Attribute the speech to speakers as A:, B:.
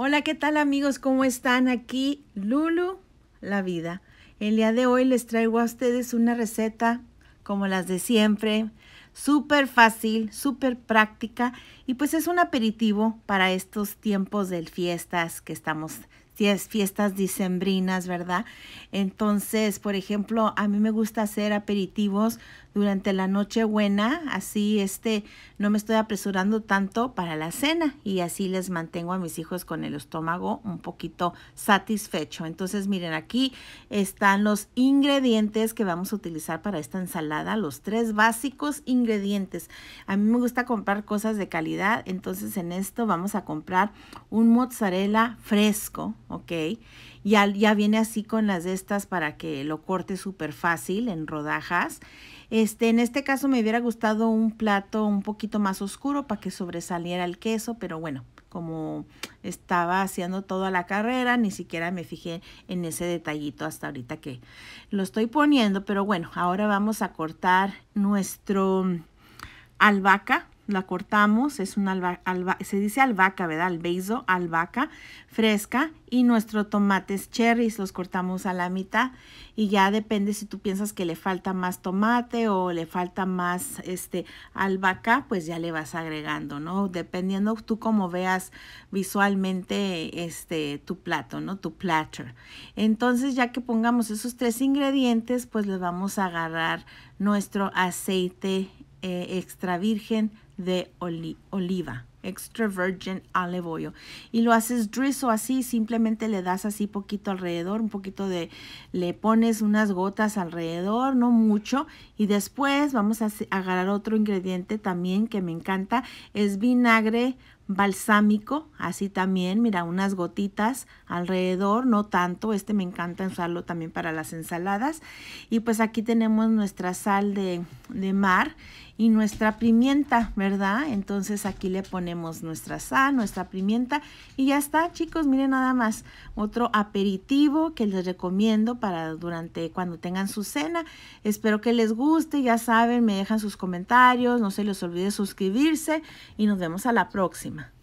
A: Hola, ¿qué tal amigos? ¿Cómo están? Aquí Lulu, la vida. El día de hoy les traigo a ustedes una receta como las de siempre, súper fácil, súper práctica y pues es un aperitivo para estos tiempos de fiestas que estamos fiestas dicembrinas, ¿verdad? Entonces, por ejemplo, a mí me gusta hacer aperitivos durante la noche buena, así este, no me estoy apresurando tanto para la cena y así les mantengo a mis hijos con el estómago un poquito satisfecho. Entonces, miren, aquí están los ingredientes que vamos a utilizar para esta ensalada, los tres básicos ingredientes. A mí me gusta comprar cosas de calidad, entonces en esto vamos a comprar un mozzarella fresco, ¿ok? Ya, ya viene así con las de estas para que lo corte súper fácil en rodajas. Este, en este caso me hubiera gustado un plato un poquito más oscuro para que sobresaliera el queso, pero bueno, como estaba haciendo toda la carrera, ni siquiera me fijé en ese detallito hasta ahorita que lo estoy poniendo. Pero bueno, ahora vamos a cortar nuestro albahaca la cortamos, es una alba, se dice albahaca, ¿verdad? Albeizo, albahaca fresca y nuestro tomates cherries los cortamos a la mitad y ya depende si tú piensas que le falta más tomate o le falta más este albahaca, pues ya le vas agregando, ¿no? Dependiendo tú cómo veas visualmente este tu plato, ¿no? Tu platter. Entonces, ya que pongamos esos tres ingredientes, pues le vamos a agarrar nuestro aceite eh, extra virgen de oliva. Extra virgin olive oil. Y lo haces drizzle así, simplemente le das así poquito alrededor, un poquito de, le pones unas gotas alrededor, no mucho. Y después vamos a agarrar otro ingrediente también que me encanta, es vinagre balsámico, así también, mira, unas gotitas alrededor, no tanto, este me encanta usarlo también para las ensaladas. Y pues aquí tenemos nuestra sal de, de mar y nuestra pimienta, ¿verdad? Entonces aquí le ponemos nuestra sal, nuestra pimienta y ya está, chicos. Miren nada más, otro aperitivo que les recomiendo para durante cuando tengan su cena. Espero que les guste, ya saben, me dejan sus comentarios, no se les olvide suscribirse y nos vemos a la próxima.